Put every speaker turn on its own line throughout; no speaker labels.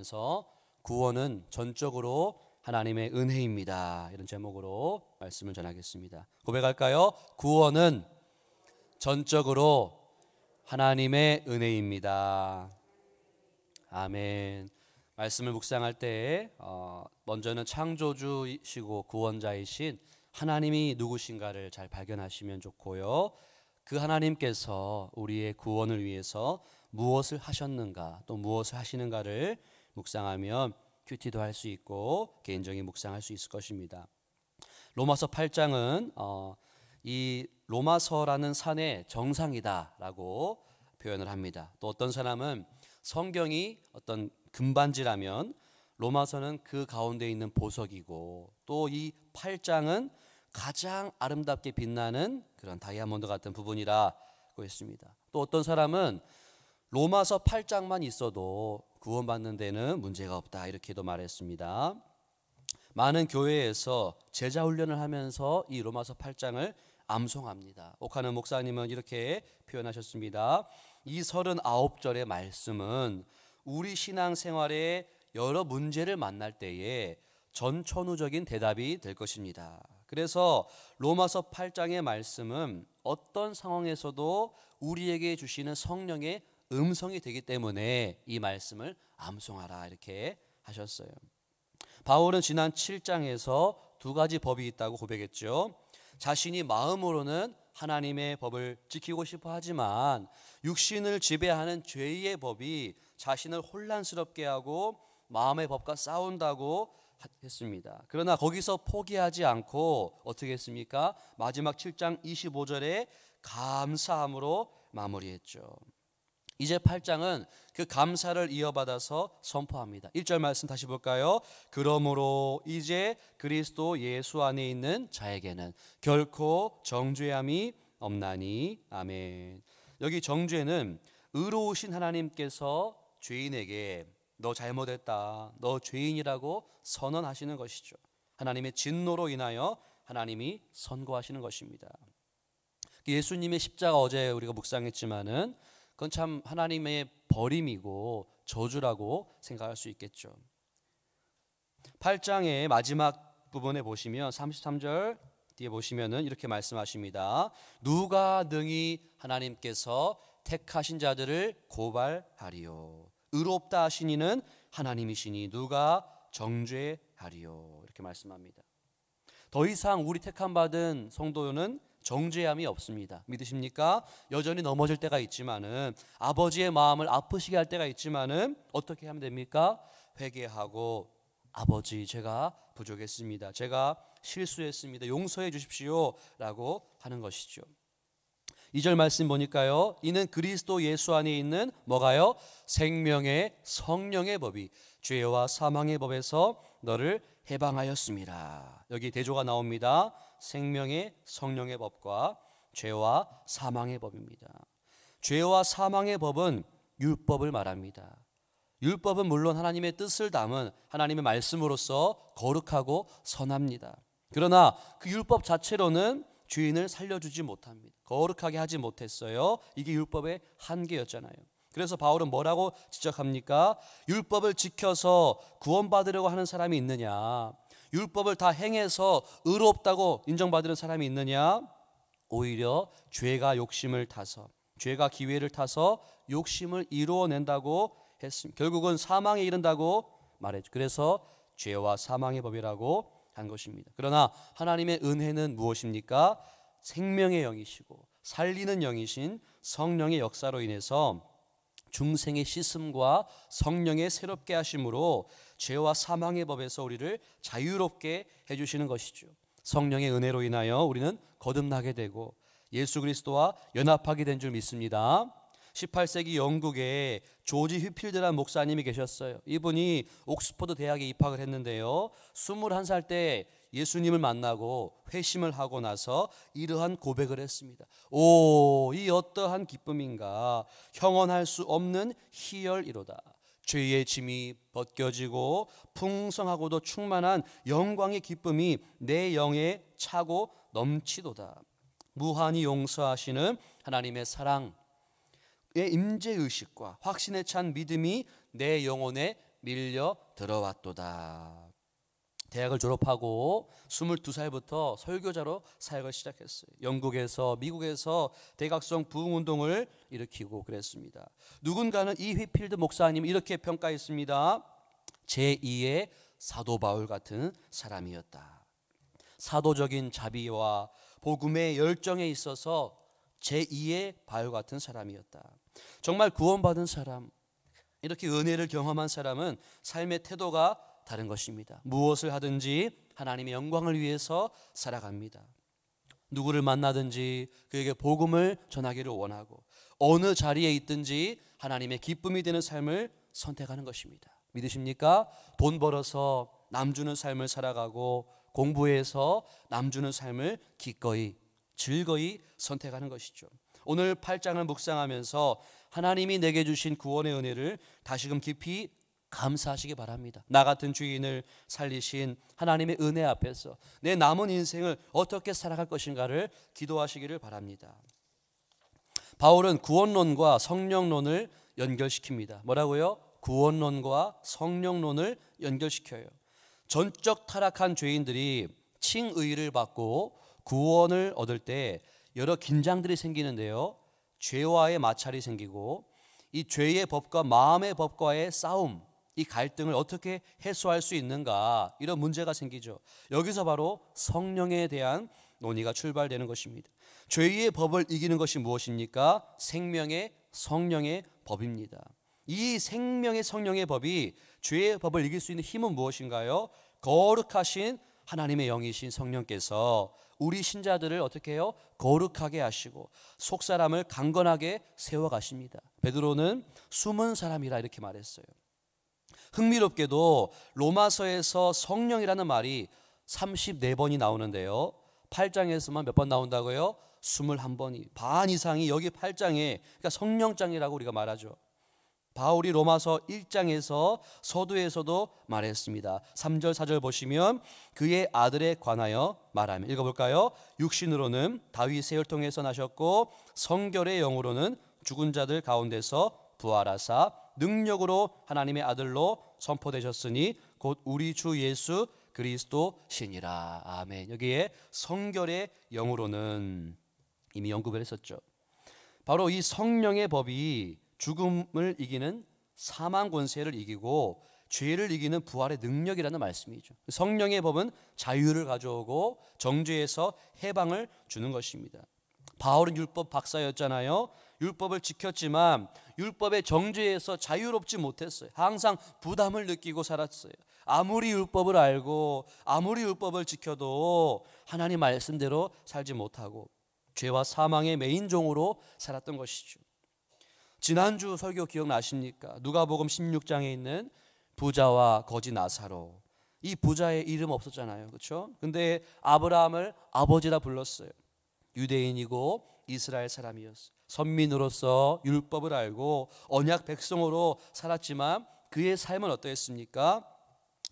말하면서 구원은 전적으로 하나님의 은혜입니다. 이런 제목으로 말씀을 전하겠습니다. 고백할까요? 구원은 전적으로 하나님의 은혜입니다. 아멘. 말씀을 묵상할 때에 어, 먼저는 창조주이시고 구원자이신 하나님이 누구신가를 잘 발견하시면 좋고요. 그 하나님께서 우리의 구원을 위해서 무엇을 하셨는가 또 무엇을 하시는가를 묵상하면 큐티도 할 수 있고 개인적인 묵상할 수 있을 것입니다. 로마서 8장은 어, 이 로마서라는 산의 정상이다라고 표현을 합니다. 또 어떤 사람은 성경이 어떤 금반지라면 로마서는 그 가운데 있는 보석이고 또 이 8장은 가장 아름답게 빛나는 그런 다이아몬드 같은 부분이라고 했습니다. 또 어떤 사람은 로마서 8장만 있어도 구원받는 데는 문제가 없다 이렇게도 말했습니다. 많은 교회에서 제자 훈련을 하면서 이 로마서 8장을 암송합니다. 옥하는 목사님은 이렇게 표현하셨습니다. 이 39절의 말씀은 우리 신앙 생활에 여러 문제를 만날 때에 전천후적인 대답이 될 것입니다. 그래서 로마서 8장의 말씀은 어떤 상황에서도 우리에게 주시는 성령의 음성이 되기 때문에 이 말씀을 암송하라 이렇게 하셨어요. 바울은 지난 7장에서 두 가지 법이 있다고 고백했죠. 자신이 마음으로는 하나님의 법을 지키고 싶어 하지만 육신을 지배하는 죄의 법이 자신을 혼란스럽게 하고 마음의 법과 싸운다고 했습니다. 그러나 거기서 포기하지 않고 어떻게 했습니까? 마지막 7장 25절에 감사함으로 마무리했죠. 이제 8장은 그 감사를 이어받아서 선포합니다. 1절 말씀 다시 볼까요? 그러므로 이제 그리스도 예수 안에 있는 자에게는 결코 정죄함이 없나니 아멘. 여기 정죄는 의로우신 하나님께서 죄인에게 너 잘못했다. 너 죄인이라고 선언하시는 것이죠. 하나님의 진노로 인하여 하나님이 선고하시는 것입니다. 예수님의 십자가 어제 우리가 묵상했지만은 그건 참 하나님의 버림이고 저주라고 생각할 수 있겠죠. 8장의 마지막 부분에 보시면 33절 뒤에 보시면은 이렇게 말씀하십니다. 누가 능히 하나님께서 택하신 자들을 고발하리요. 의롭다 하시니는 하나님이시니 누가 정죄하리요. 이렇게 말씀합니다. 더 이상 우리 택함 받은 성도는 정죄함이 없습니다. 믿으십니까? 여전히 넘어질 때가 있지만은 아버지의 마음을 아프시게 할 때가 있지만은 어떻게 하면 됩니까? 회개하고 아버지 제가 부족했습니다. 제가 실수했습니다. 용서해 주십시오라고 하는 것이죠. 2절 말씀 보니까요. 이는 그리스도 예수 안에 있는 뭐가요? 생명의 성령의 법이 죄와 사망의 법에서 너를 해방하였습니다. 여기 대조가 나옵니다. 생명의 성령의 법과 죄와 사망의 법입니다. 죄와 사망의 법은 율법을 말합니다. 율법은 물론 하나님의 뜻을 담은 하나님의 말씀으로서 거룩하고 선합니다. 그러나 그 율법 자체로는 주인을 살려주지 못합니다. 거룩하게 하지 못했어요. 이게 율법의 한계였잖아요. 그래서 바울은 뭐라고 지적합니까? 율법을 지켜서 구원받으려고 하는 사람이 있느냐? 율법을 다 행해서 의롭다고 인정받는 사람이 있느냐? 오히려 죄가 욕심을 타서 죄가 기회를 타서 욕심을 이루어낸다고 했습니다. 결국은 사망에 이른다고 말했죠. 그래서 죄와 사망의 법이라고 한 것입니다. 그러나 하나님의 은혜는 무엇입니까? 생명의 영이시고 살리는 영이신 성령의 역사로 인해서 중생의 씻음과 성령의 새롭게 하심으로 죄와 사망의 법에서 우리를 자유롭게 해주시는 것이죠. 성령의 은혜로 인하여 우리는 거듭나게 되고 예수 그리스도와 연합하게 된 줄 믿습니다. 18세기 영국에 조지 휘필드라는 목사님이 계셨어요. 이분이 옥스퍼드 대학에 입학을 했는데요. 21살 때 예수님을 만나고 회심을 하고 나서 이러한 고백을 했습니다. 오, 이 어떠한 기쁨인가. 형언할 수 없는 희열이로다. 죄의 짐이 벗겨지고 풍성하고도 충만한 영광의 기쁨이 내 영에 차고 넘치도다. 무한히 용서하시는 하나님의 사랑의 임재 의식과 확신에 찬 믿음이 내 영혼에 밀려 들어왔도다. 대학을 졸업하고 22살부터 설교자로 사역을 시작했어요. 영국에서 미국에서 대각성 부흥 운동을 일으키고 그랬습니다. 누군가는 이 휘필드 목사님 이렇게 평가했습니다. 제2의 사도 바울 같은 사람이었다. 사도적인 자비와 복음의 열정에 있어서 제2의 바울 같은 사람이었다. 정말 구원받은 사람 이렇게 은혜를 경험한 사람은 삶의 태도가 다른 것입니다. 무엇을 하든지 하나님의 영광을 위해서 살아갑니다. 누구를 만나든지 그에게 복음을 전하기를 원하고 어느 자리에 있든지 하나님의 기쁨이 되는 삶을 선택하는 것입니다. 믿으십니까? 돈 벌어서 남주는 삶을 살아가고 공부해서 남주는 삶을 기꺼이 즐거이 선택하는 것이죠. 오늘 8장을 묵상하면서 하나님이 내게 주신 구원의 은혜를 다시금 깊이 감사하시기 바랍니다. 나 같은 주인을 살리신 하나님의 은혜 앞에서 내 남은 인생을 어떻게 살아갈 것인가를 기도하시기를 바랍니다. 바울은 구원론과 성령론을 연결시킵니다. 뭐라고요? 구원론과 성령론을 연결시켜요. 전적 타락한 죄인들이 칭의를 받고 구원을 얻을 때 여러 긴장들이 생기는데요. 죄와의 마찰이 생기고 이 죄의 법과 마음의 법과의 싸움 이 갈등을 어떻게 해소할 수 있는가 이런 문제가 생기죠. 여기서 바로 성령에 대한 논의가 출발되는 것입니다. 죄의 법을 이기는 것이 무엇입니까? 생명의 성령의 법입니다. 이 생명의 성령의 법이 죄의 법을 이길 수 있는 힘은 무엇인가요? 거룩하신 하나님의 영이신 성령께서 우리 신자들을 어떻게 해요? 거룩하게 하시고 속 사람을 강건하게 세워 가십니다. 베드로는 숨은 사람이라 이렇게 말했어요. 흥미롭게도 로마서에서 성령이라는 말이 34번이 나오는데요. 8장에서만 몇 번 나온다고요? 21번이 반 이상이 여기 8장에 그러니까 성령장이라고 우리가 말하죠. 바울이 로마서 1장에서 서두에서도 말했습니다. 3절 4절 보시면 그의 아들에 관하여 말하며 읽어 볼까요? 육신으로는 다윗의 혈통에서 나셨고 성결의 영으로는 죽은 자들 가운데서 부활하사 능력으로 하나님의 아들로 선포되셨으니 곧 우리 주 예수 그리스도 신이라. 아멘. 여기에 성결의 영으로는 이미 언급을 했었죠. 바로 이 성령의 법이 죽음을 이기는 사망 권세를 이기고 죄를 이기는 부활의 능력이라는 말씀이죠. 성령의 법은 자유를 가져오고 정죄에서 해방을 주는 것입니다. 바울은 율법 박사였잖아요. 율법을 지켰지만 율법의 정죄에서 자유롭지 못했어요. 항상 부담을 느끼고 살았어요. 아무리 율법을 알고 아무리 율법을 지켜도 하나님 말씀대로 살지 못하고 죄와 사망의 메인종으로 살았던 것이죠. 지난주 설교 기억나십니까? 누가복음 16장에 있는 부자와 거지 나사로. 이 부자의 이름 없었잖아요. 그렇죠? 근데 아브라함을 아버지라 불렀어요. 유대인이고 이스라엘 사람이었어요. 선민으로서 율법을 알고 언약 백성으로 살았지만 그의 삶은 어떠했습니까?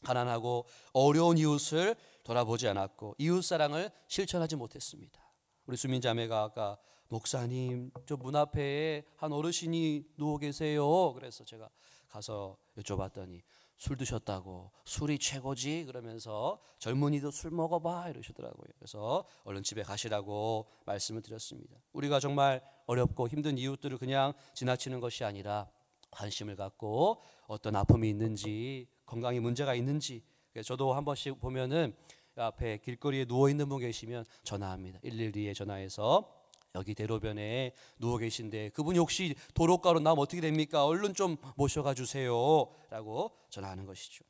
가난하고 어려운 이웃을 돌아보지 않았고 이웃 사랑을 실천하지 못했습니다. 우리 수민 자매가 아까 목사님 저 문 앞에 한 어르신이 누워 계세요. 그래서 제가 가서 여쭤봤더니 술 드셨다고 술이 최고지 그러면서 젊은이도 술 먹어봐 이러시더라고요. 그래서 얼른 집에 가시라고 말씀을 드렸습니다. 우리가 정말 어렵고 힘든 이웃들을 그냥 지나치는 것이 아니라 관심을 갖고 어떤 아픔이 있는지 건강에 문제가 있는지 저도 한 번씩 보면은 앞에 길거리에 누워 있는 분 계시면 전화합니다. 112에 전화해서 여기 대로변에 누워 계신데 그분이 혹시 도로가로 나면 어떻게 됩니까? 얼른 좀 모셔가 주세요라고 전화하는 것이죠.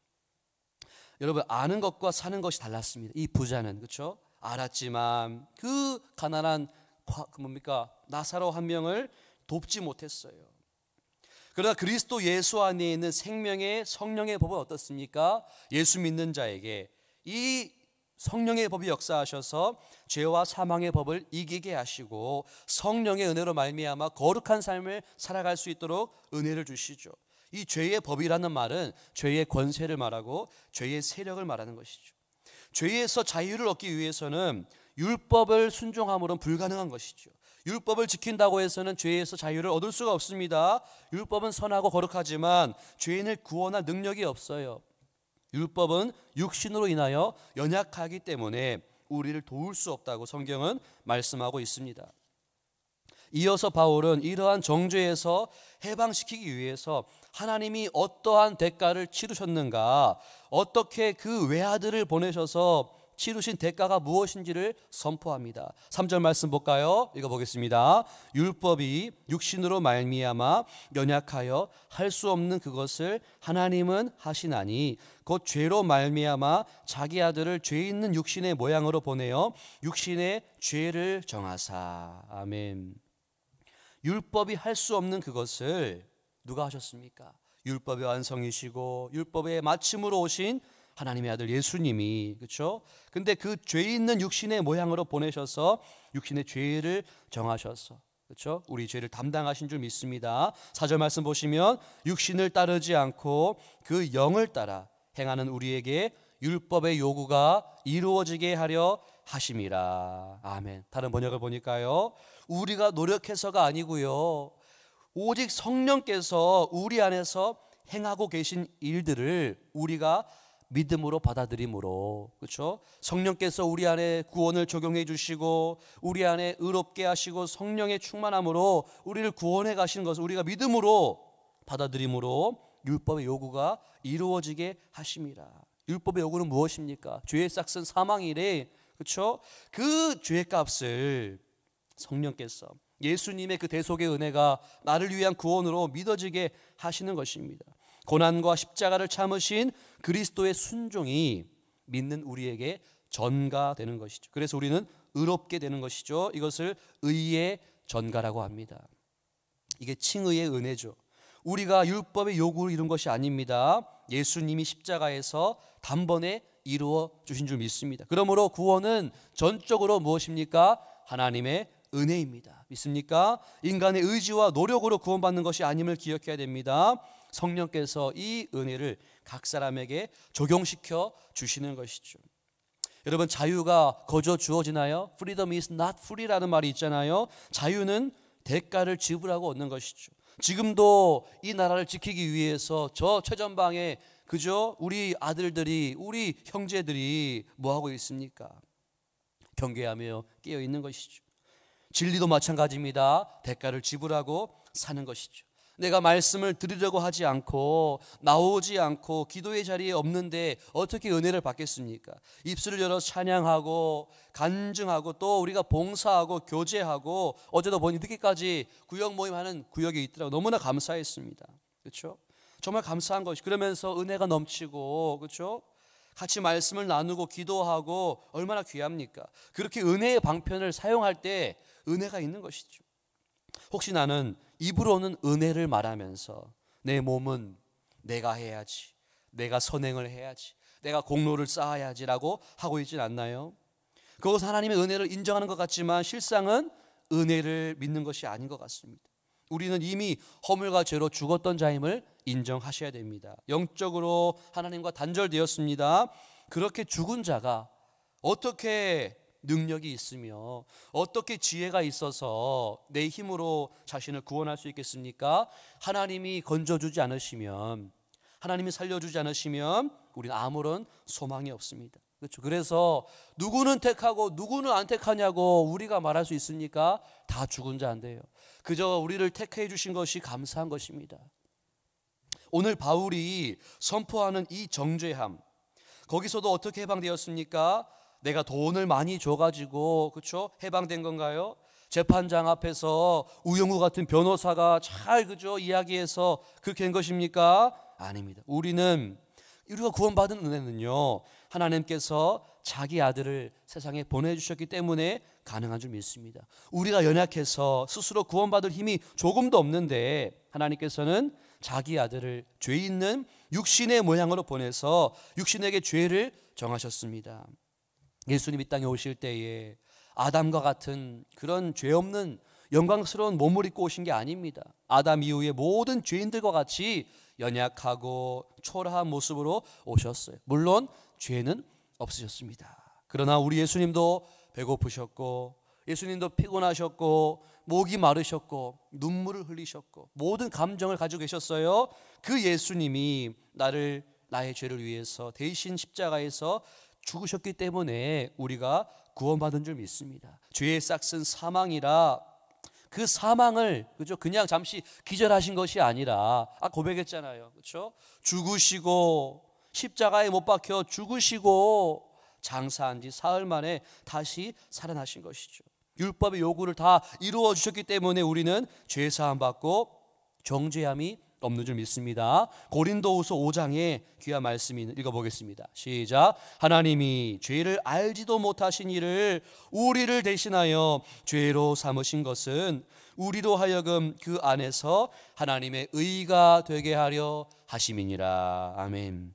여러분 아는 것과 사는 것이 달랐습니다. 이 부자는 그렇죠? 알았지만 그 가난한 그 뭡니까? 나사로 한 명을 돕지 못했어요. 그러나 그리스도 예수 안에 있는 생명의 성령의 법은 어떻습니까? 예수 믿는 자에게 이 성령의 법이 역사하셔서 죄와 사망의 법을 이기게 하시고 성령의 은혜로 말미암아 거룩한 삶을 살아갈 수 있도록 은혜를 주시죠. 이 죄의 법이라는 말은 죄의 권세를 말하고 죄의 세력을 말하는 것이죠. 죄에서 자유를 얻기 위해서는 율법을 순종함으로는 불가능한 것이죠. 율법을 지킨다고 해서는 죄에서 자유를 얻을 수가 없습니다. 율법은 선하고 거룩하지만 죄인을 구원할 능력이 없어요. 율법은 육신으로 인하여 연약하기 때문에 우리를 도울 수 없다고 성경은 말씀하고 있습니다. 이어서 바울은 이러한 정죄에서 해방시키기 위해서 하나님이 어떠한 대가를 치르셨는가, 어떻게 그 외아들을 보내셔서 치르신 대가가 무엇인지를 선포합니다. 3절 말씀 볼까요? 읽어보겠습니다. 율법이 육신으로 말미암아 연약하여 할 수 없는 그것을 하나님은 하시나니 곧 죄로 말미암아 자기 아들을 죄 있는 육신의 모양으로 보내어 육신의 죄를 정하사. 아멘. 율법이 할 수 없는 그것을 누가 하셨습니까? 율법의 완성이시고 율법의 마침으로 오신 하나님의 아들 예수님이 그렇죠? 근데 그 죄 있는 육신의 모양으로 보내셔서 육신의 죄를 정하셔서 그렇죠? 우리 죄를 담당하신 줄 믿습니다. 사절 말씀 보시면 육신을 따르지 않고 그 영을 따라 행하는 우리에게 율법의 요구가 이루어지게 하려 하심이라. 아멘. 다른 번역을 보니까요. 우리가 노력해서가 아니고요. 오직 성령께서 우리 안에서 행하고 계신 일들을 우리가 믿음으로 받아들임으로 그렇죠? 성령께서 우리 안에 구원을 적용해 주시고 우리 안에 의롭게 하시고 성령의 충만함으로 우리를 구원해 가시는 것을 우리가 믿음으로 받아들임으로 율법의 요구가 이루어지게 하심이라. 율법의 요구는 무엇입니까? 죄의 싹은 사망이래. 그렇죠? 그 죄값을 성령께서 예수님의 그 대속의 은혜가 나를 위한 구원으로 믿어지게 하시는 것입니다. 고난과 십자가를 참으신 그리스도의 순종이 믿는 우리에게 전가되는 것이죠. 그래서 우리는 의롭게 되는 것이죠. 이것을 의의 전가라고 합니다. 이게 칭의의 은혜죠. 우리가 율법의 요구를 이룬 것이 아닙니다. 예수님이 십자가에서 단번에 이루어 주신 줄 믿습니다. 그러므로 구원은 전적으로 무엇입니까? 하나님의 은혜입니다. 믿습니까? 인간의 의지와 노력으로 구원받는 것이 아님을 기억해야 됩니다. 성령께서 이 은혜를 각 사람에게 적용시켜 주시는 것이죠. 여러분 자유가 거저 주어지나요? Freedom is not free라는 말이 있잖아요. 자유는 대가를 지불하고 얻는 것이죠. 지금도 이 나라를 지키기 위해서 저 최전방에 그죠? 우리 아들들이, 우리 형제들이 뭐 하고 있습니까? 경계하며 끼어 있는 것이죠. 진리도 마찬가지입니다. 대가를 지불하고 사는 것이죠. 내가 말씀을 드리려고 하지 않고 나오지 않고 기도의 자리에 없는데 어떻게 은혜를 받겠습니까? 입술을 열어 찬양하고 간증하고 또 우리가 봉사하고 교제하고 어제도 보니 늦게까지 구역 모임하는 구역에 있더라고 너무나 감사했습니다. 그렇죠? 정말 감사한 것이 그러면서 은혜가 넘치고 그렇죠? 같이 말씀을 나누고 기도하고 얼마나 귀합니까? 그렇게 은혜의 방편을 사용할 때 은혜가 있는 것이죠. 혹시 나는 입으로는 은혜를 말하면서 내 몸은 내가 해야지. 내가 선행을 해야지. 내가 공로를 쌓아야지라고 하고 있진 않나요? 그것은 하나님의 은혜를 인정하는 것 같지만 실상은 은혜를 믿는 것이 아닌 것 같습니다. 우리는 이미 허물과 죄로 죽었던 자임을 인정하셔야 됩니다. 영적으로 하나님과 단절되었습니다. 그렇게 죽은 자가 어떻게 능력이 있으며 어떻게 지혜가 있어서 내 힘으로 자신을 구원할 수 있겠습니까? 하나님이 건져주지 않으시면 하나님이 살려주지 않으시면 우리는 아무런 소망이 없습니다. 그렇죠. 그래서 누구는 택하고 누구는 안 택하냐고 우리가 말할 수 있습니까? 다 죽은 자인데요. 그저 우리를 택해 주신 것이 감사한 것입니다. 오늘 바울이 선포하는 이 정죄함 거기서도 어떻게 해방되었습니까? 내가 돈을 많이 줘가지고 그쵸 해방된 건가요? 재판장 앞에서 우영우 같은 변호사가 잘 그죠 이야기해서 그렇게 된 것입니까? 아닙니다. 우리는 우리가 구원받은 은혜는요 하나님께서 자기 아들을 세상에 보내주셨기 때문에 가능한 줄 믿습니다. 우리가 연약해서 스스로 구원받을 힘이 조금도 없는데 하나님께서는 자기 아들을 죄 있는 육신의 모양으로 보내서 육신에게 죄를 정하셨습니다. 예수님이 땅에 오실 때에 아담과 같은 그런 죄 없는 영광스러운 몸을 입고 오신 게 아닙니다. 아담 이후의 모든 죄인들과 같이 연약하고 초라한 모습으로 오셨어요. 물론 죄는 없으셨습니다. 그러나 우리 예수님도 배고프셨고 예수님도 피곤하셨고 목이 마르셨고 눈물을 흘리셨고 모든 감정을 가지고 계셨어요. 그 예수님이 나를 나의 죄를 위해서 대신 십자가에서 죽으셨기 때문에 우리가 구원받은 줄 믿습니다. 죄의 싹은 사망이라 그 사망을 그죠 그냥 잠시 기절하신 것이 아니라 아 고백했잖아요. 그렇죠? 죽으시고 십자가에 못 박혀 죽으시고 장사한 지 사흘 만에 다시 살아나신 것이죠. 율법의 요구를 다 이루어 주셨기 때문에 우리는 죄 사함 받고 정죄함이 없는 줄 믿습니다. 고린도후서 5장의 귀한 말씀 읽어보겠습니다. 시작. 하나님이 죄를 알지도 못하신 이를 우리를 대신하여 죄로 삼으신 것은 우리로 하여금 그 안에서 하나님의 의가 되게 하려 하심이니라. 아멘.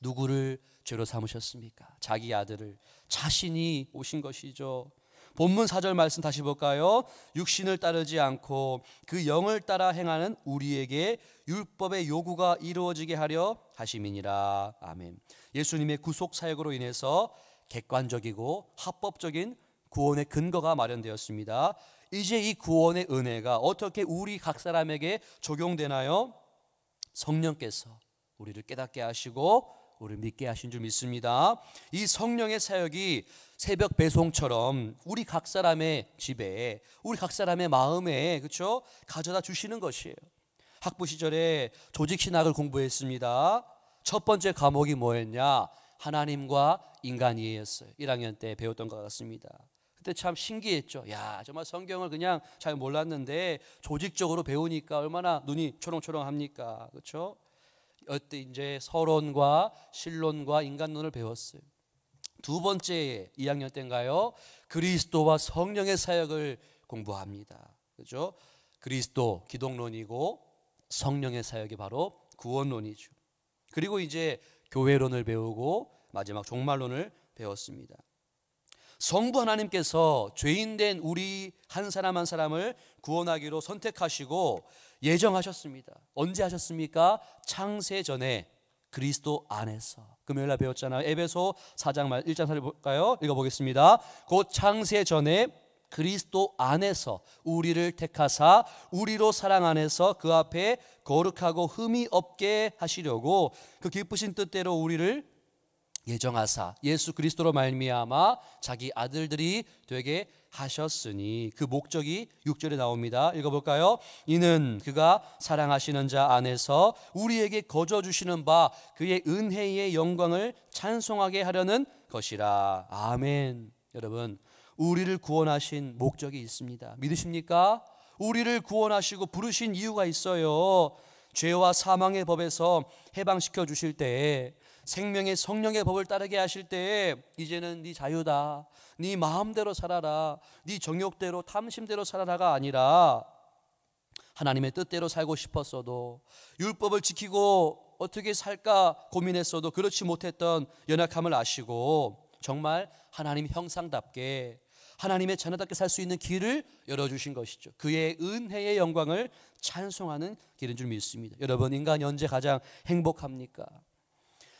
누구를 죄로 삼으셨습니까? 자기 아들을 자신이 오신 것이죠. 본문 4절 말씀 다시 볼까요? 육신을 따르지 않고 그 영을 따라 행하는 우리에게 율법의 요구가 이루어지게 하려 하심이니라. 아멘. 예수님의 구속 사역으로 인해서 객관적이고 합법적인 구원의 근거가 마련되었습니다. 이제 이 구원의 은혜가 어떻게 우리 각 사람에게 적용되나요? 성령께서 우리를 깨닫게 하시고 우리 믿게 하신 줄 믿습니다. 이 성령의 사역이 새벽 배송처럼 우리 각 사람의 집에 우리 각 사람의 마음에 그렇죠? 가져다 주시는 것이에요. 학부 시절에 조직 신학을 공부했습니다. 첫 번째 과목이 뭐였냐? 하나님과 인간이었어요. 1학년 때 배웠던 것 같습니다. 그때 참 신기했죠. 야, 정말 성경을 그냥 잘 몰랐는데 조직적으로 배우니까 얼마나 눈이 초롱초롱합니까? 그렇죠? 어때 이제 서론과 실론과 인간론을 배웠어요. 두 번째 2학년 때인가요? 그리스도와 성령의 사역을 공부합니다. 그죠? 그리스도 기독론이고 성령의 사역이 바로 구원론이죠. 그리고 이제 교회론을 배우고 마지막 종말론을 배웠습니다. 성부 하나님께서 죄인된 우리 한 사람 한 사람을 구원하기로 선택하시고 예정하셨습니다. 언제 하셨습니까? 창세 전에 그리스도 안에서 금요일 날 배웠잖아요. 에베소 4장 말 1장 4절 볼까요? 읽어 보겠습니다. 곧 창세 전에 그리스도 안에서 우리를 택하사 우리로 사랑 안에서 그 앞에 거룩하고 흠이 없게 하시려고 그 기쁘신 뜻대로 우리를 예정하사 예수 그리스도로 말미암아 자기 아들들이 되게 하셨으니 그 목적이 6절에 나옵니다. 읽어 볼까요? 이는 그가 사랑하시는 자 안에서 우리에게 거저 주시는 바 그의 은혜의 영광을 찬송하게 하려는 것이라. 아멘. 여러분, 우리를 구원하신 목적이 있습니다. 믿으십니까? 우리를 구원하시고 부르신 이유가 있어요. 죄와 사망의 법에서 해방시켜 주실 때에 생명의 성령의 법을 따르게 하실 때에 이제는 네 자유다. 네 마음대로 살아라. 네 정욕대로 탐심대로 살아라가 아니라 하나님의 뜻대로 살고 싶었어도 율법을 지키고 어떻게 살까 고민했어도 그렇지 못했던 연약함을 아시고 정말 하나님 형상답게 하나님의 자녀답게 살 수 있는 길을 열어주신 것이죠. 그의 은혜의 영광을 찬송하는 길인 줄 믿습니다. 여러분 인간 연재 가장 행복합니까?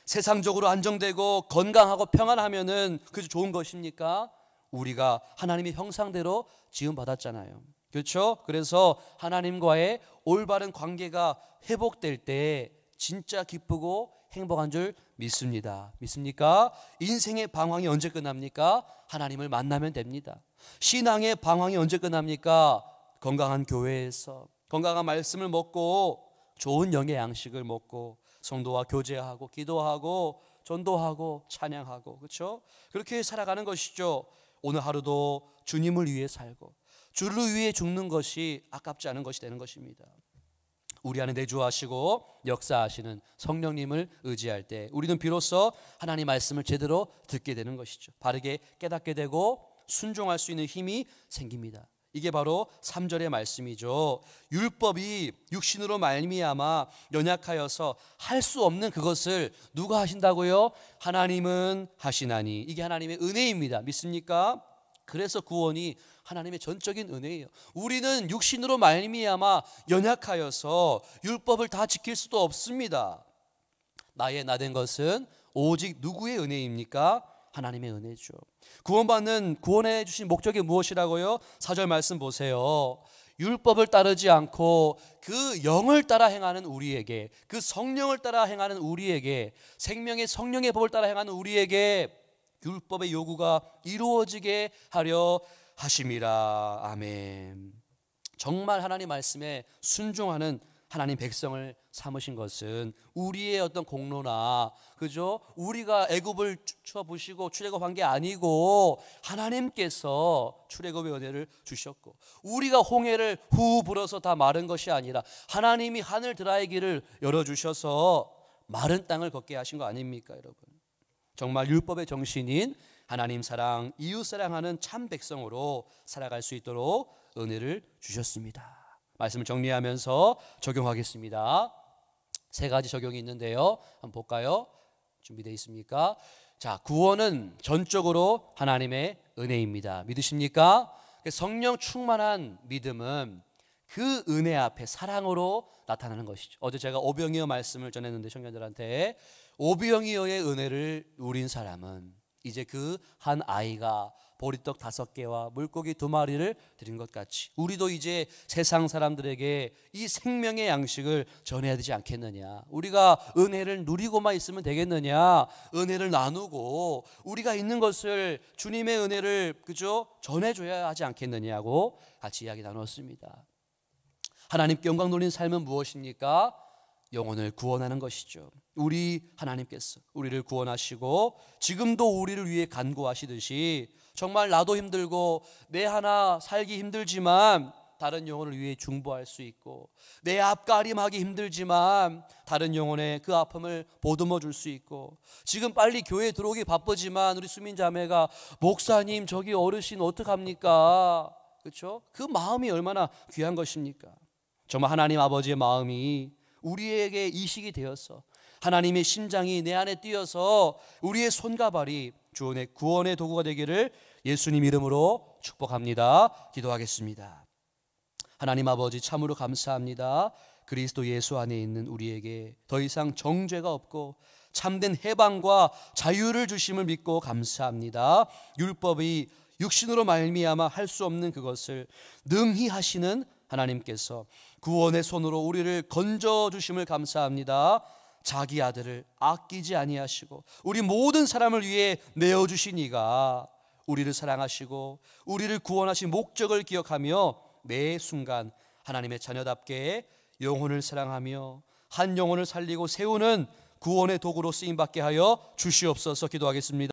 세상적으로 안정되고 건강하고 평안하면은 그게 좋은 것입니까? 우리가 하나님의 형상대로 지음 받았잖아요. 그렇죠? 그래서 하나님과의 올바른 관계가 회복될 때 진짜 기쁘고 행복한 줄 믿습니다. 믿습니까? 인생의 방황이 언제 끝납니까? 하나님을 만나면 됩니다. 신앙의 방황이 언제 끝납니까? 건강한 교회에서 건강한 말씀을 먹고 좋은 영의 양식을 먹고 성도와 교제하고 기도하고 전도하고 찬양하고 그렇죠? 그렇게 살아가는 것이죠. 오늘 하루도 주님을 위해 살고 주를 위해 죽는 것이 아깝지 않은 것이 되는 것입니다. 우리 안에 내주하시고 역사하시는 성령님을 의지할 때 우리는 비로소 하나님 말씀을 제대로 듣게 되는 것이죠. 바르게 깨닫게 되고 순종할 수 있는 힘이 생깁니다. 이게 바로 3절의 말씀이죠. 율법이 육신으로 말미암아 연약하여서 할 수 없는 그것을 누가 하신다고요? 하나님은 하시나니. 이게 하나님의 은혜입니다. 믿습니까? 그래서 구원이 하나님의 전적인 은혜예요. 우리는 육신으로 말미암아 연약하여서 율법을 다 지킬 수도 없습니다. 나의 나된 것은 오직 누구의 은혜입니까? 하나님의 은혜죠. 구원받는 구원해 주신 목적이 무엇이라고요? 사절 말씀 보세요. 율법을 따르지 않고 그 영을 따라 행하는 우리에게 그 성령을 따라 행하는 우리에게 생명의 성령의 법을 따라 행하는 우리에게 율법의 요구가 이루어지게 하려 하심이라. 아멘. 정말 하나님 말씀에 순종하는 하나님 백성을 삼으신 것은 우리의 어떤 공로나 그죠? 우리가 애굽을 추어 보시고 출애굽한 게 아니고 하나님께서 출애굽의 은혜를 주셨고 우리가 홍해를 후 불어서 다 마른 것이 아니라 하나님이 하늘 드라이 기를 열어 주셔서 마른 땅을 걷게 하신 거 아닙니까, 여러분? 정말 율법의 정신인 하나님 사랑, 이웃 사랑하는 참 백성으로 살아갈 수 있도록 은혜를 주셨습니다. 말씀을 정리하면서 적용하겠습니다. 세 가지 적용이 있는데요. 한번 볼까요? 준비되어 있습니까? 자, 구원은 전적으로 하나님의 은혜입니다. 믿으십니까? 그 성령 충만한 믿음은 그 은혜 앞에 사랑으로 나타나는 것이죠. 어제 제가 오병이어 말씀을 전했는데 청년들한테 오병이어의 은혜를 누린 사람은 이제 그 한 아이가 보리떡 다섯 개와 물고기 두 마리를 드린 것 같이 우리도 이제 세상 사람들에게 이 생명의 양식을 전해야 되지 않겠느냐. 우리가 은혜를 누리고만 있으면 되겠느냐. 은혜를 나누고 우리가 있는 것을 주님의 은혜를 그죠? 전해줘야 하지 않겠느냐고 같이 이야기 나눴습니다. 하나님께 영광 돌린 삶은 무엇입니까? 영혼을 구원하는 것이죠. 우리 하나님께서 우리를 구원하시고 지금도 우리를 위해 간구하시듯이 정말 나도 힘들고 내 하나 살기 힘들지만 다른 영혼을 위해 중보할 수 있고 내 앞가림하기 힘들지만 다른 영혼의 그 아픔을 보듬어 줄 수 있고 지금 빨리 교회 들어오기 바쁘지만 우리 수민 자매가 목사님 저기 어르신 어떡합니까? 그렇죠? 그 마음이 얼마나 귀한 것입니까? 정말 하나님 아버지의 마음이 우리에게 이식이 되어서 하나님의 심장이 내 안에 뛰어서 우리의 손과 발이 주원의 구원의 도구가 되기를 예수님 이름으로 축복합니다. 기도하겠습니다. 하나님 아버지 참으로 감사합니다. 그리스도 예수 안에 있는 우리에게 더 이상 정죄가 없고 참된 해방과 자유를 주심을 믿고 감사합니다. 율법이 육신으로 말미암아 할 수 없는 그것을 능히 하시는 하나님께서 구원의 손으로 우리를 건져 주심을 감사합니다. 자기 아들을 아끼지 아니하시고 우리 모든 사람을 위해 내어 주신 이가 우리를 사랑하시고 우리를 구원하신 목적을 기억하며 매 순간 하나님의 자녀답게 영혼을 사랑하며 한 영혼을 살리고 세우는 구원의 도구로 쓰임 받게 하여 주시옵소서 기도하겠습니다.